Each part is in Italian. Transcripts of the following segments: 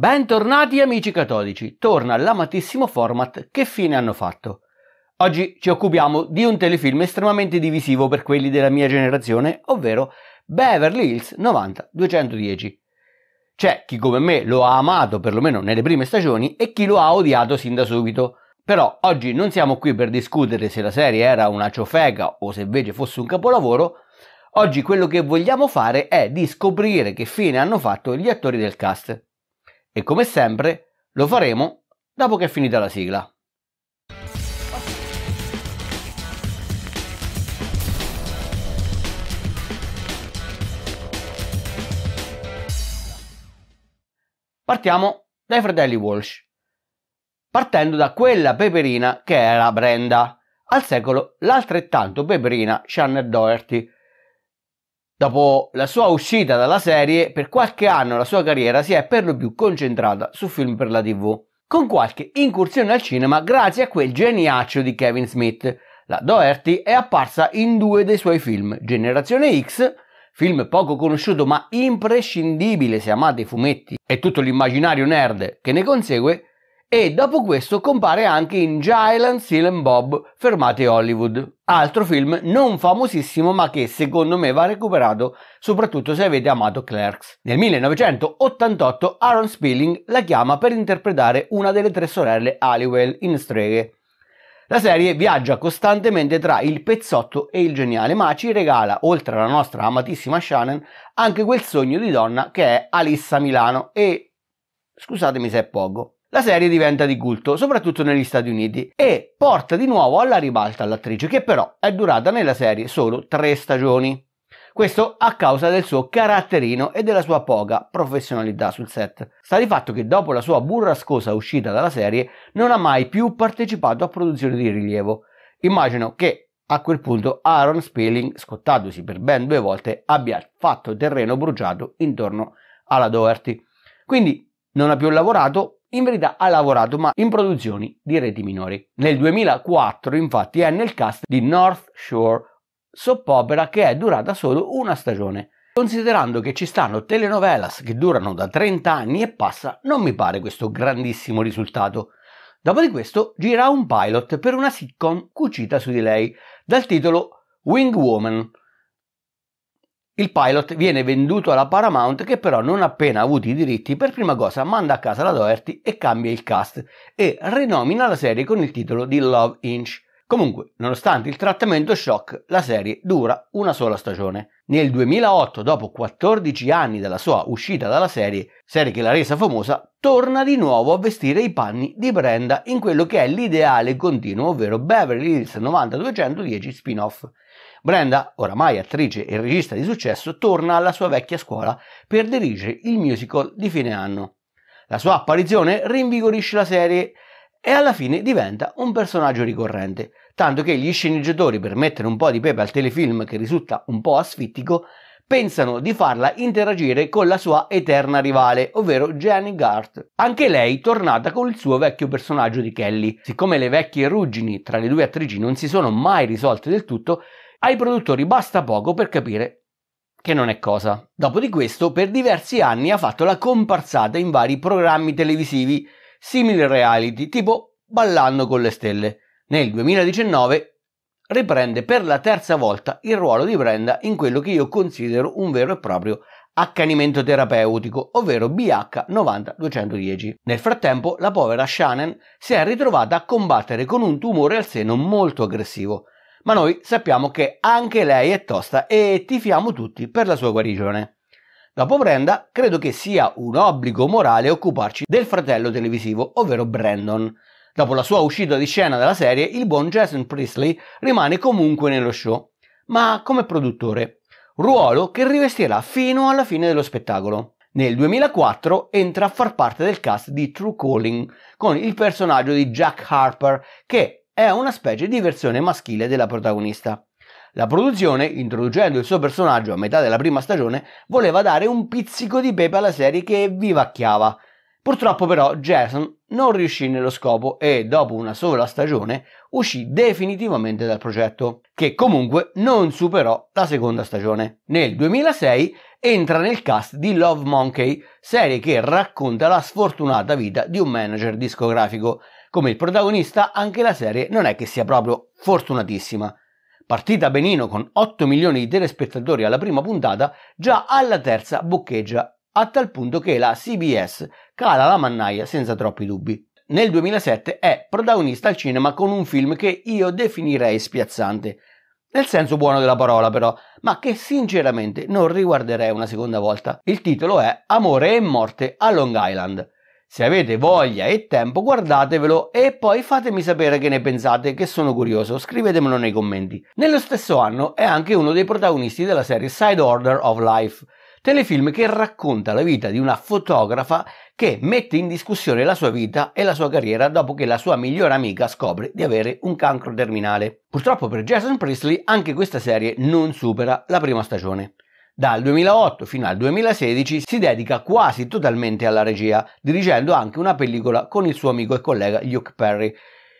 Bentornati amici catodici, torna l'amatissimo format Che fine hanno fatto? Oggi ci occupiamo di un telefilm estremamente divisivo per quelli della mia generazione, ovvero Beverly Hills 90-210. C'è chi come me lo ha amato perlomeno nelle prime stagioni e chi lo ha odiato sin da subito. Però oggi non siamo qui per discutere se la serie era una ciofeca o se invece fosse un capolavoro. Oggi quello che vogliamo fare è di scoprire che fine hanno fatto gli attori del cast e come sempre lo faremo dopo che è finita la sigla. Partiamo dai fratelli Walsh, partendo da quella peperina che era Brenda, al secolo l'altrettanto peperina Shannon Doherty, Dopo la sua uscita dalla serie, per qualche anno la sua carriera si è per lo più concentrata su film per la TV, con qualche incursione al cinema grazie a quel geniaccio di Kevin Smith. La Doherty è apparsa in due dei suoi film, Generazione X film poco conosciuto ma imprescindibile se amate i fumetti e tutto l'immaginario nerd che ne consegue, e dopo questo compare anche in Jalen, Seal Bob, Fermate Hollywood, altro film non famosissimo ma che secondo me va recuperato soprattutto se avete amato Clerks. Nel 1988 Aaron Spilling la chiama per interpretare una delle tre sorelle Halliwell in Streghe. La serie viaggia costantemente tra il pezzotto e il geniale, ma ci regala, oltre alla nostra amatissima Shannon, anche quel sogno di donna che è Alissa Milano e scusatemi se è poco la serie diventa di culto, soprattutto negli Stati Uniti, e porta di nuovo alla ribalta l'attrice, che però è durata nella serie solo tre stagioni. Questo a causa del suo caratterino e della sua poca professionalità sul set. Sta di fatto che dopo la sua burrascosa uscita dalla serie non ha mai più partecipato a produzioni di rilievo. Immagino che a quel punto Aaron Spelling, scottatosi per ben due volte, abbia fatto terreno bruciato intorno alla Doherty. Quindi non ha più lavorato, in verità ha lavorato ma in produzioni di reti minori. Nel 2004 infatti è nel cast di North Shore, soppopera che è durata solo una stagione. Considerando che ci stanno telenovelas che durano da 30 anni e passa, non mi pare questo grandissimo risultato. Dopo di questo gira un pilot per una sitcom cucita su di lei, dal titolo Wing Woman, il pilot viene venduto alla Paramount che però non appena ha avuto i diritti per prima cosa manda a casa la Doherty e cambia il cast e rinomina la serie con il titolo di Love Inch. Comunque, nonostante il trattamento shock, la serie dura una sola stagione. Nel 2008, dopo 14 anni dalla sua uscita dalla serie, serie che l'ha resa famosa, torna di nuovo a vestire i panni di Brenda in quello che è l'ideale continuo, ovvero Beverly Hills 90210 spin-off Brenda, oramai attrice e regista di successo, torna alla sua vecchia scuola per dirigere il musical di fine anno. La sua apparizione rinvigorisce la serie e alla fine diventa un personaggio ricorrente, tanto che gli sceneggiatori, per mettere un po' di pepe al telefilm che risulta un po' asfittico, pensano di farla interagire con la sua eterna rivale, ovvero Jenny Gart. Anche lei tornata con il suo vecchio personaggio di Kelly. Siccome le vecchie ruggini tra le due attrici non si sono mai risolte del tutto, ai produttori basta poco per capire che non è cosa. Dopo di questo, per diversi anni ha fatto la comparsata in vari programmi televisivi simili reality, tipo Ballando con le stelle. Nel 2019 riprende per la terza volta il ruolo di Brenda in quello che io considero un vero e proprio accanimento terapeutico, ovvero BH90210. Nel frattempo, la povera Shannon si è ritrovata a combattere con un tumore al seno molto aggressivo ma noi sappiamo che anche lei è tosta e tifiamo tutti per la sua guarigione. Dopo Brenda, credo che sia un obbligo morale occuparci del fratello televisivo, ovvero Brandon. Dopo la sua uscita di scena dalla serie, il buon Jason Priestley rimane comunque nello show, ma come produttore, ruolo che rivestirà fino alla fine dello spettacolo. Nel 2004 entra a far parte del cast di True Calling con il personaggio di Jack Harper che è una specie di versione maschile della protagonista. La produzione, introducendo il suo personaggio a metà della prima stagione, voleva dare un pizzico di pepe alla serie che vivacchiava. Purtroppo però Jason non riuscì nello scopo e dopo una sola stagione uscì definitivamente dal progetto, che comunque non superò la seconda stagione. Nel 2006 entra nel cast di Love Monkey, serie che racconta la sfortunata vita di un manager discografico, come il protagonista anche la serie non è che sia proprio fortunatissima. Partita benino con 8 milioni di telespettatori alla prima puntata, già alla terza boccheggia, a tal punto che la CBS cala la mannaia senza troppi dubbi. Nel 2007 è protagonista al cinema con un film che io definirei spiazzante, nel senso buono della parola però, ma che sinceramente non riguarderei una seconda volta. Il titolo è Amore e morte a Long Island se avete voglia e tempo guardatevelo e poi fatemi sapere che ne pensate, che sono curioso, scrivetemelo nei commenti. Nello stesso anno è anche uno dei protagonisti della serie Side Order of Life, telefilm che racconta la vita di una fotografa che mette in discussione la sua vita e la sua carriera dopo che la sua migliore amica scopre di avere un cancro terminale. Purtroppo per Jason Priestley anche questa serie non supera la prima stagione. Dal 2008 fino al 2016 si dedica quasi totalmente alla regia, dirigendo anche una pellicola con il suo amico e collega Luke Perry.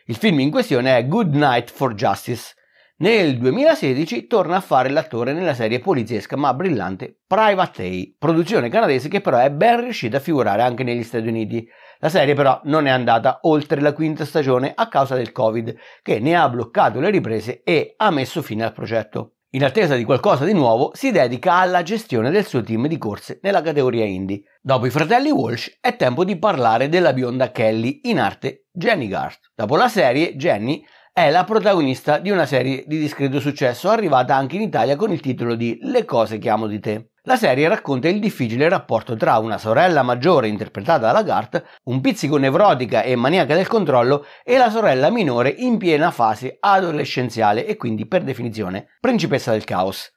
Il film in questione è Good Night for Justice. Nel 2016 torna a fare l'attore nella serie poliziesca ma brillante Private Day, produzione canadese che però è ben riuscita a figurare anche negli Stati Uniti. La serie però non è andata oltre la quinta stagione a causa del Covid, che ne ha bloccato le riprese e ha messo fine al progetto. In attesa di qualcosa di nuovo, si dedica alla gestione del suo team di corse nella categoria indie. Dopo i fratelli Walsh è tempo di parlare della bionda Kelly, in arte Jenny Gart. Dopo la serie, Jenny è la protagonista di una serie di discreto successo arrivata anche in Italia con il titolo di Le cose che amo di te. La serie racconta il difficile rapporto tra una sorella maggiore interpretata da Lagarde, un pizzico nevrotica e maniaca del controllo, e la sorella minore in piena fase adolescenziale e quindi per definizione principessa del caos.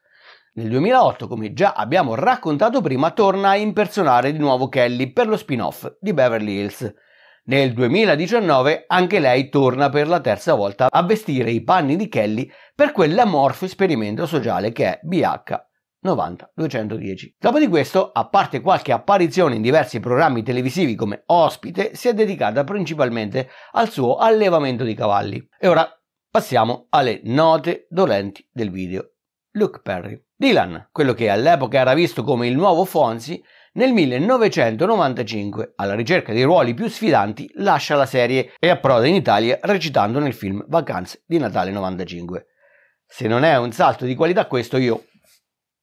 Nel 2008, come già abbiamo raccontato prima, torna a impersonare di nuovo Kelly per lo spin-off di Beverly Hills. Nel 2019 anche lei torna per la terza volta a vestire i panni di Kelly per quell'amorfo esperimento sociale che è BH 90 210. Dopo di questo, a parte qualche apparizione in diversi programmi televisivi come ospite, si è dedicata principalmente al suo allevamento di cavalli. E ora passiamo alle note dolenti del video. Luke Perry. Dylan, quello che all'epoca era visto come il nuovo Fonzi, nel 1995, alla ricerca dei ruoli più sfidanti, lascia la serie e approda in Italia recitando nel film Vacanze di Natale 95. Se non è un salto di qualità questo io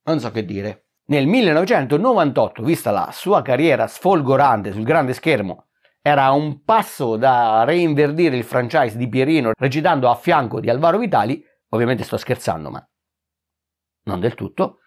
non so che dire. Nel 1998, vista la sua carriera sfolgorante sul grande schermo, era un passo da reinverdire il franchise di Pierino recitando a fianco di Alvaro Vitali, ovviamente sto scherzando, ma non del tutto,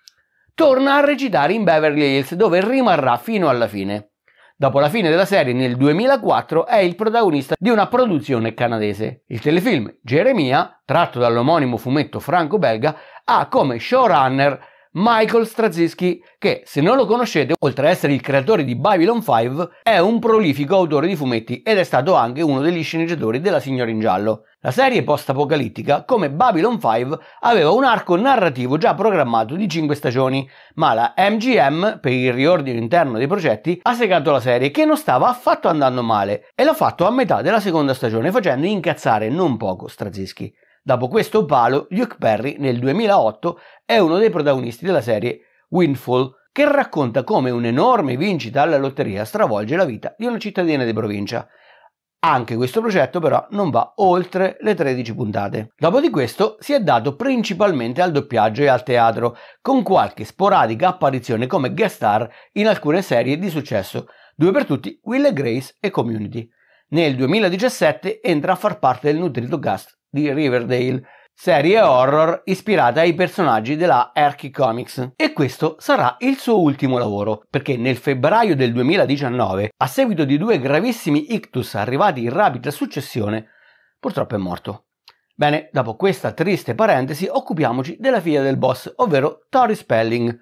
torna a recitare in Beverly Hills dove rimarrà fino alla fine. Dopo la fine della serie nel 2004 è il protagonista di una produzione canadese. Il telefilm Geremia, tratto dall'omonimo fumetto franco-belga, ha come showrunner Michael Straczynski che, se non lo conoscete, oltre ad essere il creatore di Babylon 5, è un prolifico autore di fumetti ed è stato anche uno degli sceneggiatori della Signora in Giallo. La serie post-apocalittica, come Babylon 5, aveva un arco narrativo già programmato di 5 stagioni, ma la MGM, per il riordino interno dei progetti, ha segato la serie che non stava affatto andando male e l'ha fatto a metà della seconda stagione facendo incazzare non poco Straczynski. Dopo questo palo, Luke Perry nel 2008 è uno dei protagonisti della serie Windfall, che racconta come un'enorme vincita alla lotteria stravolge la vita di una cittadina di provincia. Anche questo progetto però non va oltre le 13 puntate. Dopo di questo si è dato principalmente al doppiaggio e al teatro, con qualche sporadica apparizione come guest star in alcune serie di successo, due per tutti Will e Grace e Community. Nel 2017 entra a far parte del nutrito cast di Riverdale, serie horror ispirata ai personaggi della Archie Comics. E questo sarà il suo ultimo lavoro, perché nel febbraio del 2019, a seguito di due gravissimi ictus arrivati in rapida successione, purtroppo è morto. Bene, dopo questa triste parentesi, occupiamoci della figlia del boss, ovvero Tori Spelling.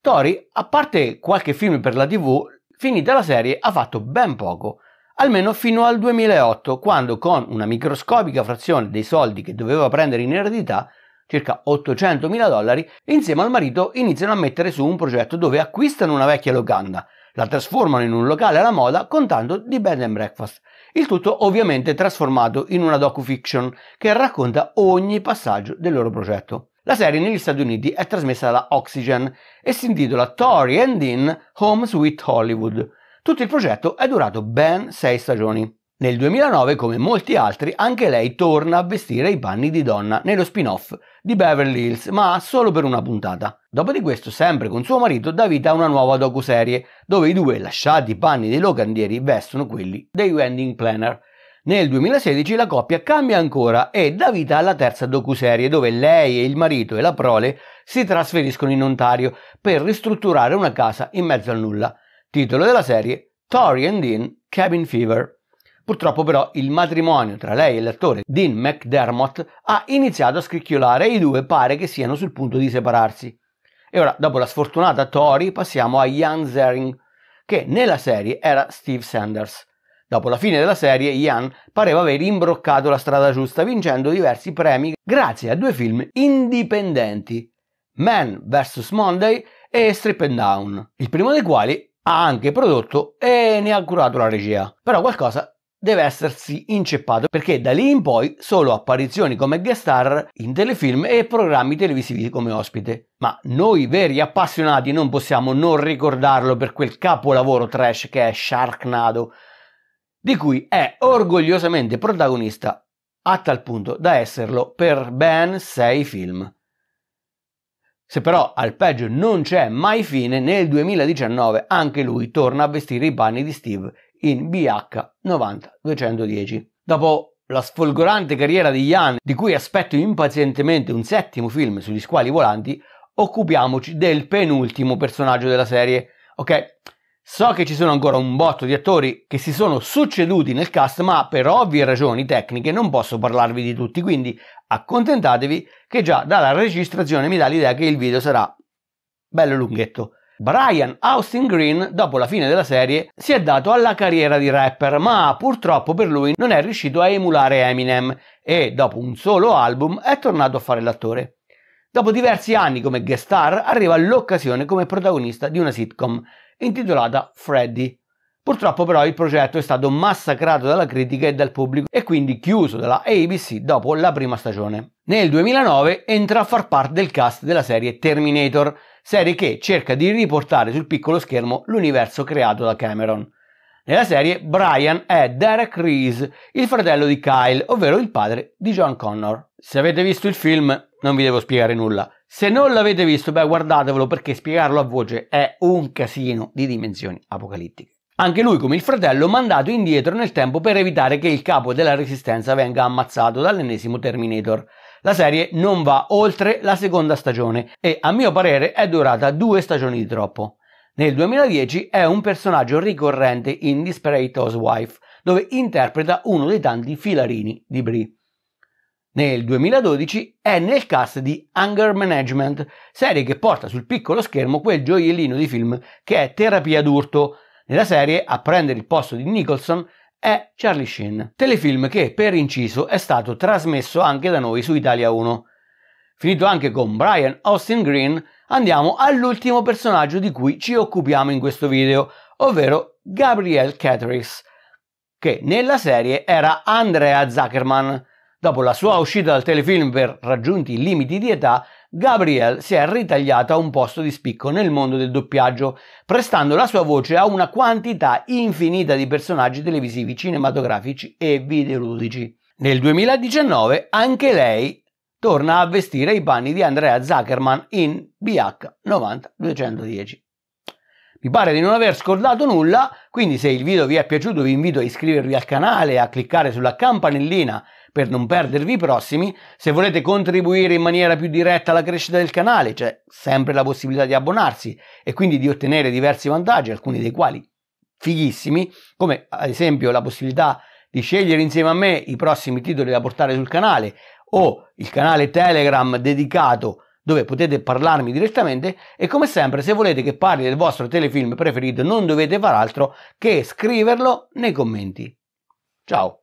Tori, a parte qualche film per la TV, finita la serie ha fatto ben poco almeno fino al 2008, quando con una microscopica frazione dei soldi che doveva prendere in eredità, circa 800 mila dollari, insieme al marito iniziano a mettere su un progetto dove acquistano una vecchia locanda, la trasformano in un locale alla moda con tanto di bed and breakfast. Il tutto ovviamente trasformato in una docu-fiction che racconta ogni passaggio del loro progetto. La serie negli Stati Uniti è trasmessa da Oxygen e si intitola Tori and Dean Home Sweet Hollywood. Tutto il progetto è durato ben sei stagioni. Nel 2009, come molti altri, anche lei torna a vestire i panni di donna nello spin-off di Beverly Hills, ma solo per una puntata. Dopo di questo, sempre con suo marito, dà vita a una nuova docuserie, dove i due, lasciati i panni dei locandieri, vestono quelli dei wedding planner. Nel 2016 la coppia cambia ancora e dà vita alla terza docuserie, dove lei e il marito e la prole si trasferiscono in Ontario per ristrutturare una casa in mezzo al nulla titolo della serie Tori and Dean Cabin Fever. Purtroppo però il matrimonio tra lei e l'attore Dean McDermott ha iniziato a scricchiolare e i due pare che siano sul punto di separarsi. E ora, dopo la sfortunata Tori, passiamo a Jan Zering, che nella serie era Steve Sanders. Dopo la fine della serie, Jan pareva aver imbroccato la strada giusta, vincendo diversi premi grazie a due film indipendenti, Man vs. Monday e Strip and Down, il primo dei quali ha anche prodotto e ne ha curato la regia. Però qualcosa deve essersi inceppato perché da lì in poi solo apparizioni come guest star in telefilm e programmi televisivi come ospite. Ma noi veri appassionati non possiamo non ricordarlo per quel capolavoro trash che è Sharknado, di cui è orgogliosamente protagonista a tal punto da esserlo per ben sei film. Se però al peggio non c'è mai fine, nel 2019 anche lui torna a vestire i panni di Steve in BH90210. Dopo la sfolgorante carriera di Ian, di cui aspetto impazientemente un settimo film sugli squali volanti, occupiamoci del penultimo personaggio della serie. Ok, So che ci sono ancora un botto di attori che si sono succeduti nel cast, ma per ovvie ragioni tecniche non posso parlarvi di tutti, quindi accontentatevi che già dalla registrazione mi dà l'idea che il video sarà bello lunghetto. Brian Austin Green, dopo la fine della serie, si è dato alla carriera di rapper, ma purtroppo per lui non è riuscito a emulare Eminem e, dopo un solo album, è tornato a fare l'attore. Dopo diversi anni come guest star, arriva l'occasione come protagonista di una sitcom intitolata Freddy. Purtroppo però il progetto è stato massacrato dalla critica e dal pubblico e quindi chiuso dalla ABC dopo la prima stagione. Nel 2009 entra a far parte del cast della serie Terminator, serie che cerca di riportare sul piccolo schermo l'universo creato da Cameron. Nella serie Brian è Derek Reese, il fratello di Kyle, ovvero il padre di John Connor. Se avete visto il film non vi devo spiegare nulla. Se non l'avete visto, beh, guardatevelo perché spiegarlo a voce è un casino di dimensioni apocalittiche. Anche lui, come il fratello, mandato indietro nel tempo per evitare che il capo della resistenza venga ammazzato dall'ennesimo Terminator. La serie non va oltre la seconda stagione e, a mio parere, è durata due stagioni di troppo. Nel 2010 è un personaggio ricorrente in Desperate Housewife, dove interpreta uno dei tanti filarini di Brie. Nel 2012 è nel cast di Anger Management, serie che porta sul piccolo schermo quel gioiellino di film che è Terapia d'urto. Nella serie a prendere il posto di Nicholson è Charlie Sheen, telefilm che per inciso è stato trasmesso anche da noi su Italia 1. Finito anche con Brian Austin Green, andiamo all'ultimo personaggio di cui ci occupiamo in questo video, ovvero Gabrielle Catrice, che nella serie era Andrea Zuckerman. Dopo la sua uscita dal telefilm per raggiunti i limiti di età, Gabrielle si è ritagliata un posto di spicco nel mondo del doppiaggio, prestando la sua voce a una quantità infinita di personaggi televisivi, cinematografici e videoludici. Nel 2019 anche lei torna a vestire i panni di Andrea Zuckerman in BH90210. Mi pare di non aver scordato nulla, quindi se il video vi è piaciuto vi invito a iscrivervi al canale, e a cliccare sulla campanellina per non perdervi i prossimi, se volete contribuire in maniera più diretta alla crescita del canale, c'è sempre la possibilità di abbonarsi e quindi di ottenere diversi vantaggi, alcuni dei quali fighissimi, come ad esempio la possibilità di scegliere insieme a me i prossimi titoli da portare sul canale o il canale Telegram dedicato dove potete parlarmi direttamente e come sempre se volete che parli del vostro telefilm preferito non dovete far altro che scriverlo nei commenti. Ciao!